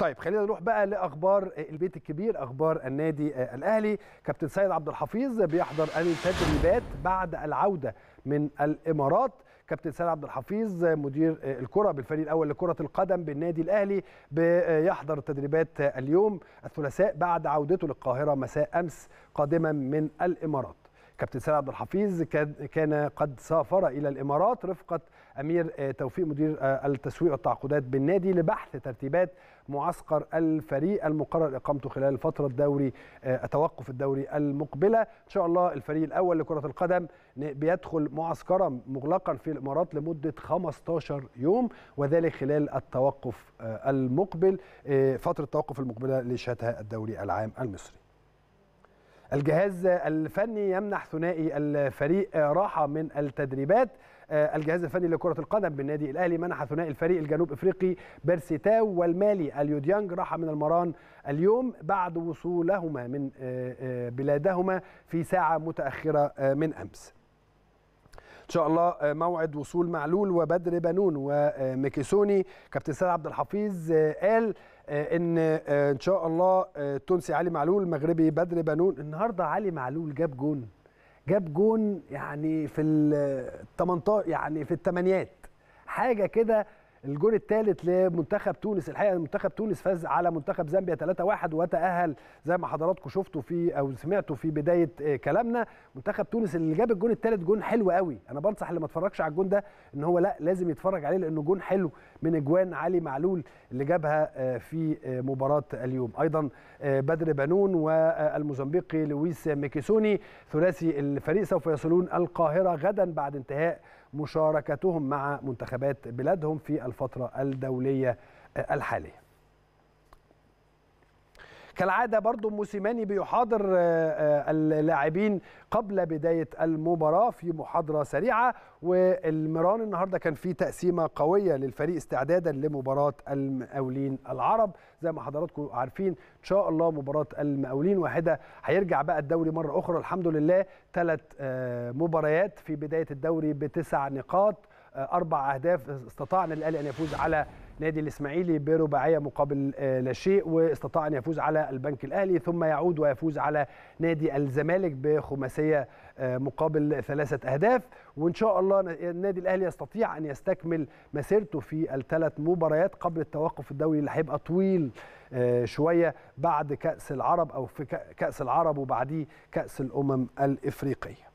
طيب خلينا نروح بقى لاخبار آه، البيت الكبير اخبار النادي آه، الاهلي كابتن سيد عبد الحفيظ بيحضر التدريبات بعد العوده من الامارات كابتن سيد عبد الحفيظ مدير آه، الكره بالفريق الاول لكره القدم بالنادي الاهلي بيحضر التدريبات اليوم الثلاثاء بعد عودته للقاهره مساء امس قادما من الامارات كابتن سيد عبد الحفيظ كان قد سافر الى الامارات رفقه امير آه، توفيق مدير آه، التسويق والتعاقدات بالنادي لبحث ترتيبات معسكر الفريق المقرر اقامته خلال فتره الدوري آه، توقف الدوري المقبله ان شاء الله الفريق الاول لكره القدم بيدخل معسكرا مغلقا في الامارات لمده 15 يوم وذلك خلال التوقف المقبل فتره التوقف المقبله لشتاء الدوري العام المصري الجهاز الفني يمنح ثنائي الفريق آه، راحة من التدريبات آه، الجهاز الفني لكرة القدم بالنادي الأهلي منح ثنائي الفريق الجنوب إفريقي بيرسيتاو والمالي اليوديانج راحة من المران اليوم بعد وصولهما من آه، بلادهما في ساعة متأخرة من أمس ان شاء الله آه، موعد وصول معلول وبدر بنون وميكيسوني كابتن سيد عبد الحفيظ آه، قال آه، ان ان شاء الله تونسي علي معلول مغربي بدر بنون النهارده علي معلول جاب جون جاب جون يعني في ال 18 يعني في الثمانيات حاجه كده الجون الثالث لمنتخب تونس الحقيقه منتخب تونس فاز على منتخب زامبيا 3-1 وتاهل زي ما حضراتكم شفتوا في او سمعتوا في بدايه آه، كلامنا منتخب تونس اللي جاب الجون الثالث جون حلو قوي انا بنصح اللي ما اتفرجش على الجون ده ان هو لا لازم يتفرج عليه لانه جون حلو من اجوان علي معلول اللي جابها آه، في آه، مباراه اليوم ايضا بدر بنون والموزمبيقي لويس ميكيسوني ثلاثي الفريق سوف يصلون القاهره غدا بعد انتهاء مشاركتهم مع منتخبات بلادهم في الفترة الدولية الحالية كالعاده برضو موسيماني بيحاضر آه، آه، اللاعبين قبل بدايه المباراه في محاضره سريعه والمران النهارده كان في تقسيمه قويه للفريق استعدادا لمباراه المقاولين العرب زي ما حضراتكم عارفين ان شاء الله مباراه المقاولين واحده هيرجع بقى الدوري مره اخرى الحمد لله ثلاث آه، مباريات في بدايه الدوري بتسع نقاط اربع اهداف استطاع الاهلي ان يفوز على نادي الاسماعيلي برباعيه مقابل آه، لا شيء واستطاع ان يفوز على البنك الاهلي ثم يعود ويفوز على نادي الزمالك بخماسيه آه، مقابل ثلاثه اهداف وان شاء الله النادي الاهلي يستطيع ان يستكمل مسيرته في الثلاث مباريات قبل التوقف الدولي اللي هيبقى طويل آه، شويه بعد كاس العرب او في كاس العرب وبعديه كاس الامم الافريقيه